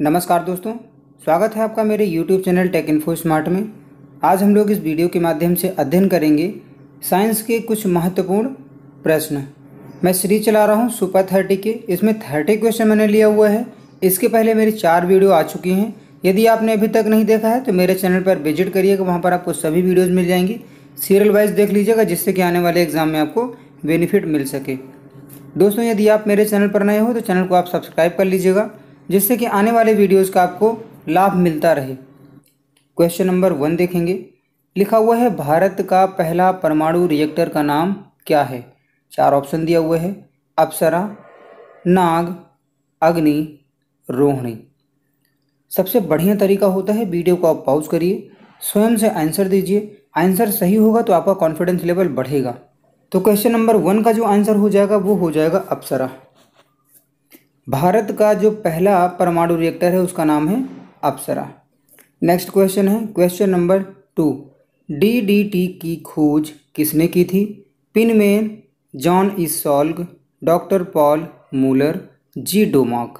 नमस्कार दोस्तों स्वागत है आपका मेरे YouTube channel tech info smart में आज हम लोग इस वीडियो के माध्यम से अध्ययन करेंगे साइंस के कुछ महत्वपूर्ण प्रश्न मैं सीरीज चला रहा हूँ सुपर थर्टी के इसमें थर्टी क्वेश्चन मैंने लिया हुआ है इसके पहले मेरी चार वीडियो आ चुकी हैं यदि आपने अभी तक नहीं देखा है तो मेरे चैनल पर विजिट करिएगा वहाँ पर आपको सभी वीडियोज़ मिल जाएंगी सीरियल वाइज देख लीजिएगा जिससे कि आने वाले एग्ज़ाम में आपको बेनिफिट मिल सके दोस्तों यदि आप मेरे चैनल पर नए हो तो चैनल को आप सब्सक्राइब कर लीजिएगा जिससे कि आने वाले वीडियोज़ का आपको लाभ मिलता रहे क्वेश्चन नंबर वन देखेंगे लिखा हुआ है भारत का पहला परमाणु रिएक्टर का नाम क्या है चार ऑप्शन दिया हुआ है अप्सरा नाग अग्नि रोहिणी सबसे बढ़िया तरीका होता है वीडियो को आप पॉज करिए स्वयं से आंसर दीजिए आंसर सही होगा तो आपका कॉन्फिडेंस लेवल बढ़ेगा तो क्वेश्चन नंबर वन का जो आंसर हो जाएगा वो हो जाएगा अप्सरा भारत का जो पहला परमाणु रिएक्टर है उसका नाम है अप्सरा नेक्स्ट क्वेश्चन है question number two D D T की खोज किसने की थी पिन में Jonas Salk doctor Paul Muller G Domagk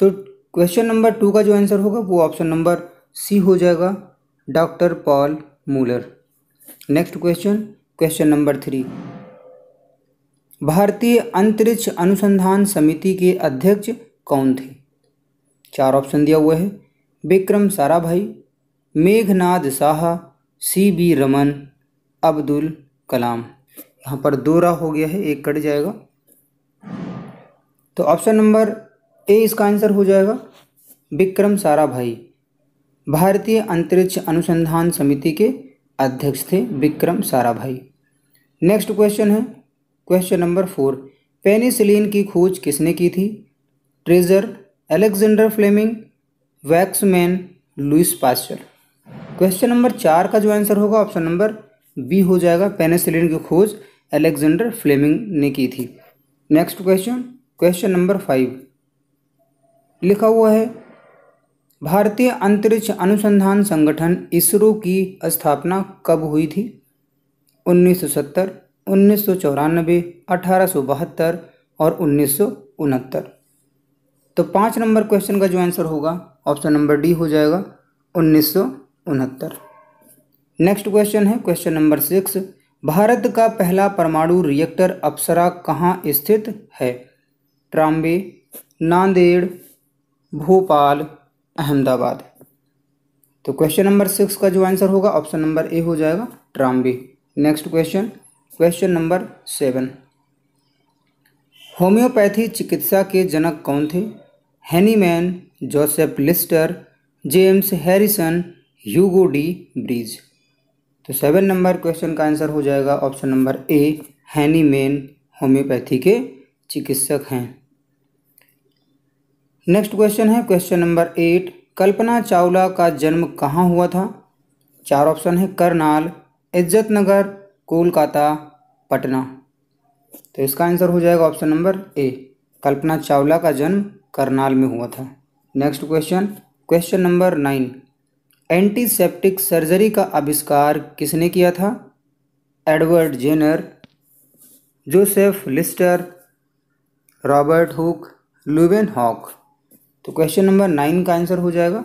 तो क्वेश्चन नंबर टू का जो आंसर होगा वो ऑप्शन नंबर सी हो जाएगा doctor Paul Muller next question question number three भारतीय अंतरिक्ष अनुसंधान समिति के अध्यक्ष कौन थे चार ऑप्शन दिया हुआ है विक्रम साराभाई मेघनाद साहा सी बी रमन अब्दुल कलाम यहाँ पर दो रा हो गया है एक कट जाएगा तो ऑप्शन नंबर ए इसका आंसर हो जाएगा विक्रम साराभाई भारतीय अंतरिक्ष अनुसंधान समिति के अध्यक्ष थे विक्रम साराभाई नेक्स्ट क्वेश्चन है क्वेश्चन नंबर फोर पेनिसिलिन की खोज किसने की थी ट्रेजर Alexander Fleming Waksman Louis Pasteur question number चार का जो आंसर होगा ऑप्शन नंबर बी हो जाएगा पेनिसिलिन की खोज एलेक्जेंडर फ्लेमिंग ने की थी next question question number five लिखा हुआ है भारतीय अंतरिक्ष अनुसंधान संगठन इसरो की स्थापना कब हुई थी 1970 उन्नीस सौ चौरानबे अठारह सौ बहत्तर और उन्नीस सौ उनहत्तर तो पाँच नंबर क्वेश्चन का जो आंसर होगा ऑप्शन नंबर डी हो जाएगा उन्नीस सौ उनहत्तर नेक्स्ट क्वेश्चन है क्वेश्चन नंबर सिक्स भारत का पहला परमाणु रिएक्टर अप्सरा कहाँ स्थित है ट्राम्बे नांदेड़ भोपाल अहमदाबाद तो क्वेश्चन नंबर सिक्स का जो आंसर होगा ऑप्शन नंबर ए हो जाएगा Trombay next question question number seven homeopathy चिकित्सा के जनक कौन थे Hahnemann Joseph Lister James Harrison Hugo de Vries तो सेवन नंबर क्वेश्चन का आंसर हो जाएगा option number A Hahnemann homeopathy के चिकित्सक हैं नेक्स्ट क्वेश्चन है question number eight Kalpana Chawla का जन्म कहाँ हुआ था चार ऑप्शन है करनाल इज्जतनगर कोलकाता पटना तो इसका आंसर हो जाएगा option number A Kalpana Chawla का जन्म करनाल में हुआ था next question question number nine antiseptic surgery का आविष्कार किसने किया था Edward Jenner Joseph Lister Robert Hooke Leeuwenhoek तो क्वेश्चन नंबर नाइन का आंसर हो जाएगा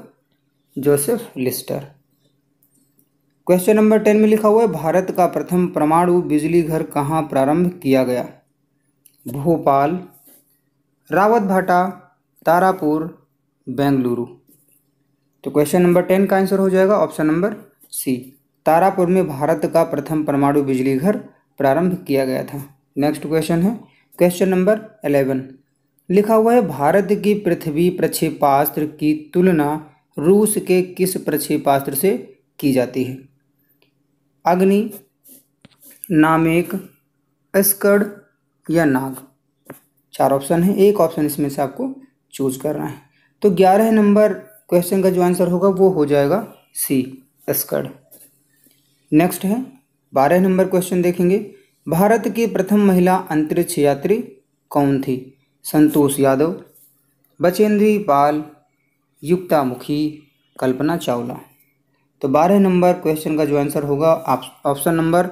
Joseph Lister question number ten में लिखा हुआ है भारत का प्रथम परमाणु बिजली घर कहाँ प्रारंभ किया गया भोपाल रावत भाटा तारापुर बेंगलुरु तो क्वेश्चन नंबर टेन का आंसर हो जाएगा ऑप्शन नंबर सी तारापुर में भारत का प्रथम परमाणु बिजली घर प्रारंभ किया गया था नेक्स्ट क्वेश्चन है क्वेश्चन नंबर एलेवन लिखा हुआ है भारत की पृथ्वी प्रक्षेपास्त्र की तुलना रूस के किस प्रक्षेपास्त्र से की जाती है अग्नि नामेक स्कर्ड या नाग चार ऑप्शन है एक ऑप्शन इसमें से आपको चूज करना है तो ग्यारह नंबर क्वेश्चन का जो आंसर होगा वो हो जाएगा सी स्कर्ड नेक्स्ट है बारह नंबर क्वेश्चन देखेंगे भारत की प्रथम महिला अंतरिक्ष यात्री कौन थी संतोष यादव बचेंद्री पाल युक्ता मुखी कल्पना चावला तो बारह नंबर क्वेश्चन का जो आंसर होगा ऑप्शन नंबर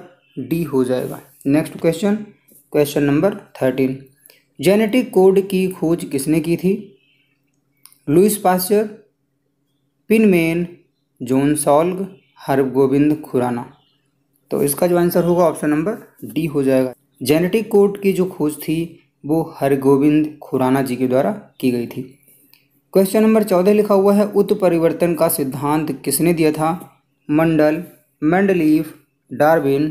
डी हो जाएगा next question question number thirteen genetic code की खोज किसने की थी लुइस पास्चर पिनमेन जोन सॉल्ग हरगोविंद गोविंद खुराना तो इसका जो आंसर होगा ऑप्शन नंबर डी हो जाएगा जेनेटिक कोड की जो खोज थी वो हरगोविंद खुराना जी के द्वारा की गई थी क्वेश्चन नंबर चौदह लिखा हुआ है उत्परिवर्तन का सिद्धांत किसने दिया था मंडल मेंडलीफ डार्विन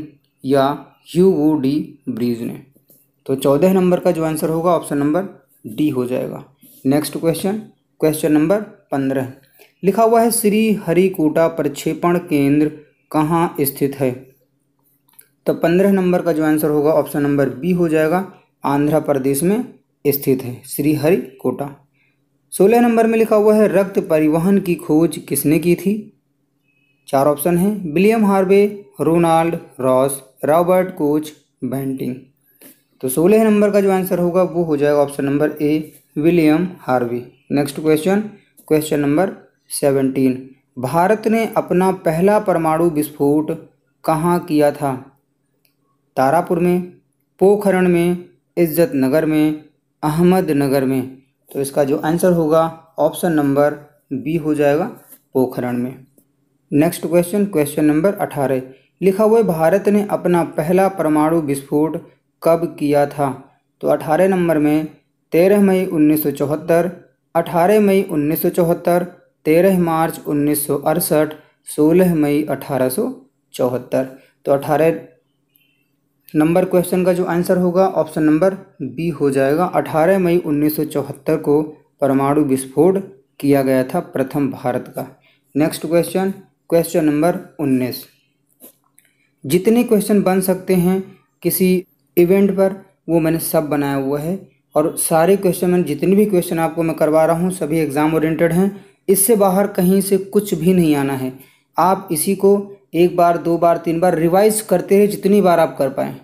या वो डी ब्रीज ने तो चौदह नंबर का जो आंसर होगा ऑप्शन नंबर डी हो जाएगा नेक्स्ट क्वेश्चन क्वेश्चन नंबर पंद्रह लिखा हुआ है श्री हरिकोटा प्रक्षेपण केंद्र कहाँ स्थित है तो पंद्रह नंबर का जो आंसर होगा ऑप्शन नंबर बी हो जाएगा आंध्र प्रदेश में स्थित है श्री हरिकोटा सोलह नंबर में लिखा हुआ है रक्त परिवहन की खोज किसने की थी चार ऑप्शन है William Harvey Ronald Ross Robert Koch Banting तो सोलह नंबर का जो आंसर होगा वो हो जाएगा option number A William Harvey next question question number seventeen Bharat ने अपना पहला परमाणु विस्फोट कहाँ किया था तारापुर में पोखरण में इज्जत नगर में अहमदनगर में तो इसका जो आंसर होगा ऑप्शन नंबर बी हो जाएगा पोखरण में नेक्स्ट क्वेश्चन क्वेश्चन नंबर अठारह लिखा हुआ है भारत ने अपना पहला परमाणु विस्फोट कब किया था तो अठारह नंबर में तेरह मई उन्नीस सौ चौहत्तर अठारह मई उन्नीस सौ चौहत्तर तेरह मार्च उन्नीस सौ अड़सठ सोलह मई अठारह सौ चौहत्तर तो अठारह नंबर क्वेश्चन का जो आंसर होगा ऑप्शन नंबर बी हो जाएगा 18 मई 1974 को परमाणु विस्फोट किया गया था प्रथम भारत का नेक्स्ट क्वेश्चन क्वेश्चन नंबर 19 जितने क्वेश्चन बन सकते हैं किसी इवेंट पर वो मैंने सब बनाया हुआ है और सारे क्वेश्चन मैंने जितने भी क्वेश्चन आपको मैं करवा रहा हूँ सभी एग्ज़ाम ओरिएंटेड हैं इससे बाहर कहीं से कुछ भी नहीं आना है आप इसी को एक बार दो बार तीन बार रिवाइज करते रहे जितनी बार आप कर पाएँ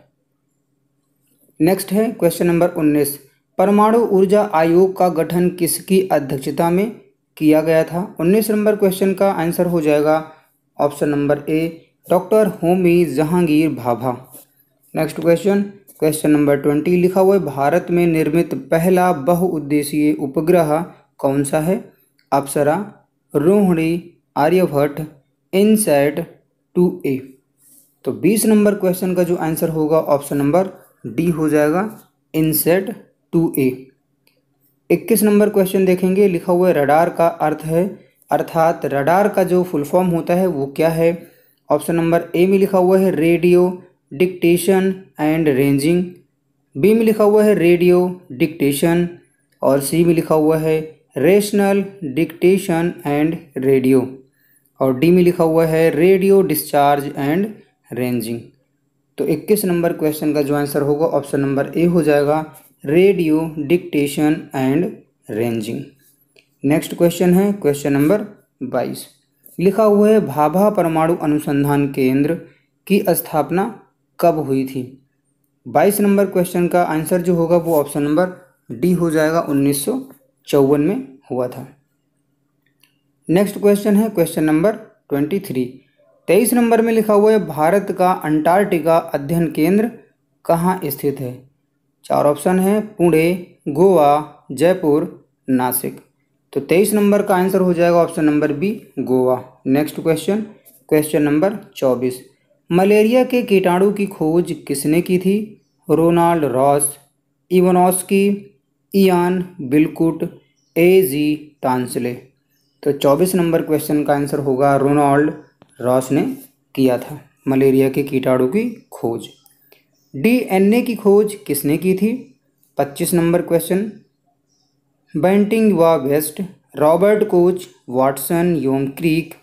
नेक्स्ट है क्वेश्चन नंबर उन्नीस परमाणु ऊर्जा आयोग का गठन किसकी अध्यक्षता में किया गया था उन्नीस नंबर क्वेश्चन का आंसर हो जाएगा option number A doctor Homi Jehangir Bhabha next question question number twenty लिखा हुआ है भारत में निर्मित पहला बहुउद्देशीय उपग्रह कौन सा है Apsara Rohini Aryabhata INSAT two A तो बीस नंबर क्वेश्चन का जो आंसर होगा ऑप्शन नंबर डी हो जाएगा इनसेट टू ए इक्कीस नंबर क्वेश्चन देखेंगे लिखा हुआ है रडार का अर्थ है अर्थात रडार का जो फुल फॉर्म होता है वो क्या है ऑप्शन नंबर ए में लिखा हुआ है radio dictation and ranging B में लिखा हुआ है रेडियो डिक्टेशन और सी में लिखा हुआ है रेशनल डिक्टेशन एंड रेडियो और डी में लिखा हुआ है रेडियो डिस्चार्ज एंड रेंजिंग तो 21 नंबर क्वेश्चन का जो आंसर होगा ऑप्शन नंबर ए हो जाएगा radio dictation and ranging next question है क्वेश्चन नंबर 22 लिखा हुआ है भाभा परमाणु अनुसंधान केंद्र की स्थापना कब हुई थी 22 नंबर क्वेश्चन का आंसर जो होगा वो ऑप्शन नंबर डी हो जाएगा उन्नीस में हुआ था नेक्स्ट क्वेश्चन है क्वेश्चन नंबर ट्वेंटी थ्री तेईस नंबर में लिखा हुआ है भारत का अंटार्कटिका अध्ययन केंद्र कहाँ स्थित है चार ऑप्शन है पुणे गोवा जयपुर नासिक तो तेईस नंबर का आंसर हो जाएगा option number B Goa next question question number चौबीस मलेरिया के कीटाणु की खोज किसने की थी Ronald Ross Ivanovsky Ian Wilmut A G Tansley तो 24 नंबर क्वेश्चन का आंसर होगा रोनाल्ड रॉस ने किया था मलेरिया के कीटाणु की खोज डीएनए की खोज किसने की थी 25 नंबर क्वेश्चन बेंटिंग व वेस्ट रॉबर्ट कोच वाटसन योम क्रीक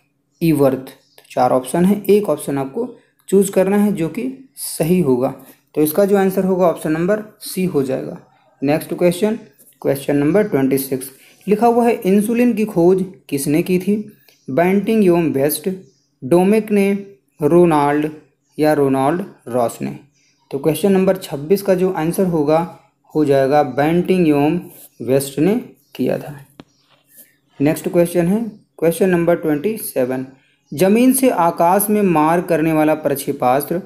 ईवर्थ तो चार ऑप्शन है एक ऑप्शन आपको चूज करना है जो कि सही होगा तो इसका जो आंसर होगा ऑप्शन नंबर सी हो जाएगा next question question number twenty six लिखा हुआ है इंसुलिन की खोज किसने की थी बैंटिंग योम वेस्ट डोमिक ने रोनाल्ड या रोनाल्ड रॉस ने तो क्वेश्चन नंबर छब्बीस का जो आंसर होगा हो जाएगा बैंटिंग योम वेस्ट ने किया था नेक्स्ट क्वेश्चन है क्वेश्चन नंबर ट्वेंटी सेवन जमीन से आकाश में मार करने वाला प्रक्षेपास्त्र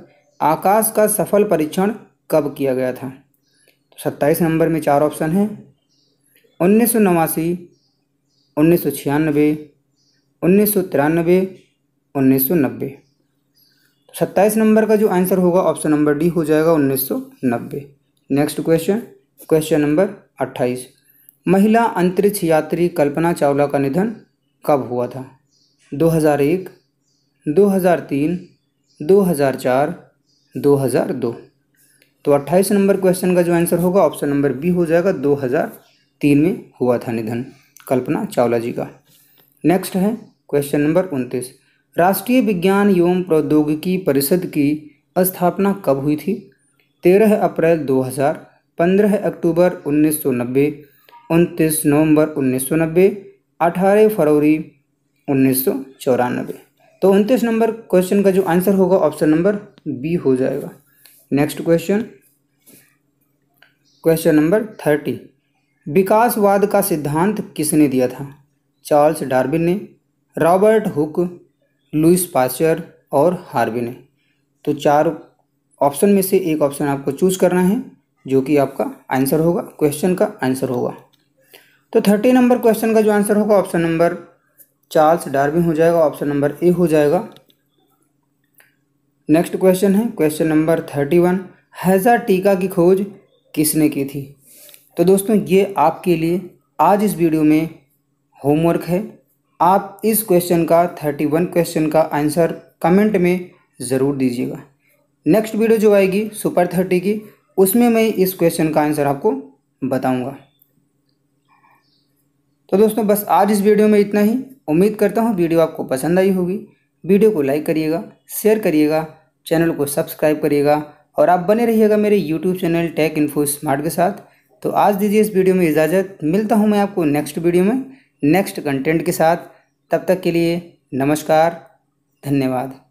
आकाश का सफल परीक्षण कब किया गया था तो सत्ताईस नंबर में चार ऑप्शन है उन्नीस सौ नवासी उन्नीस सौ छियानवे उन्नीस सौ तिरानबे उन्नीस सौ नब्बे तो सत्ताईस नंबर का जो आंसर होगा ऑप्शन नंबर डी हो जाएगा उन्नीस सौ नब्बे नेक्स्ट क्वेश्चन क्वेश्चन नंबर अट्ठाईस महिला अंतरिक्ष यात्री कल्पना चावला का निधन कब हुआ था 2001, 2003, 2004, 2002 तो 28 नंबर क्वेश्चन का जो आंसर होगा ऑप्शन नंबर बी हो जाएगा हज़ार तीन में हुआ था निधन कल्पना चावला जी का नेक्स्ट है क्वेश्चन नंबर उनतीस राष्ट्रीय विज्ञान एवं प्रौद्योगिकी परिषद की स्थापना कब हुई थी तेरह अप्रैल 2000, 15 अक्टूबर 1990, 29 नवंबर 1990, 18 फरवरी उन्नीस तो उनतीस नंबर क्वेश्चन का जो आंसर होगा ऑप्शन नंबर बी हो जाएगा next question question number thirty विकासवाद का सिद्धांत किसने दिया था चार्ल्स डार्विन ने रॉबर्ट हुक लुइस पाचर और हार्वी ने तो चार ऑप्शन में से एक ऑप्शन आपको चूज करना है जो कि आपका आंसर होगा क्वेश्चन का आंसर होगा तो थर्टी नंबर क्वेश्चन का जो आंसर होगा ऑप्शन नंबर चार्ल्स डार्विन हो जाएगा ऑप्शन नंबर ए हो जाएगा नेक्स्ट क्वेश्चन है क्वेश्चन नंबर थर्टी वन हैज़ा टीका की खोज किसने की थी तो दोस्तों ये आपके लिए आज इस वीडियो में होमवर्क है आप इस क्वेश्चन का थर्टी वन क्वेश्चन का आंसर कमेंट में ज़रूर दीजिएगा नेक्स्ट वीडियो जो आएगी सुपर थर्टी की उसमें मैं इस क्वेश्चन का आंसर आपको बताऊंगा तो दोस्तों बस आज इस वीडियो में इतना ही उम्मीद करता हूँ वीडियो आपको पसंद आई होगी वीडियो को लाइक करिएगा शेयर करिएगा चैनल को सब्सक्राइब करिएगा और आप बने रहिएगा मेरे YouTube channel tech info smart के साथ तो आज दीजिए इस वीडियो में इजाज़त मिलता हूँ मैं आपको नेक्स्ट वीडियो में नेक्स्ट कंटेंट के साथ तब तक के लिए नमस्कार धन्यवाद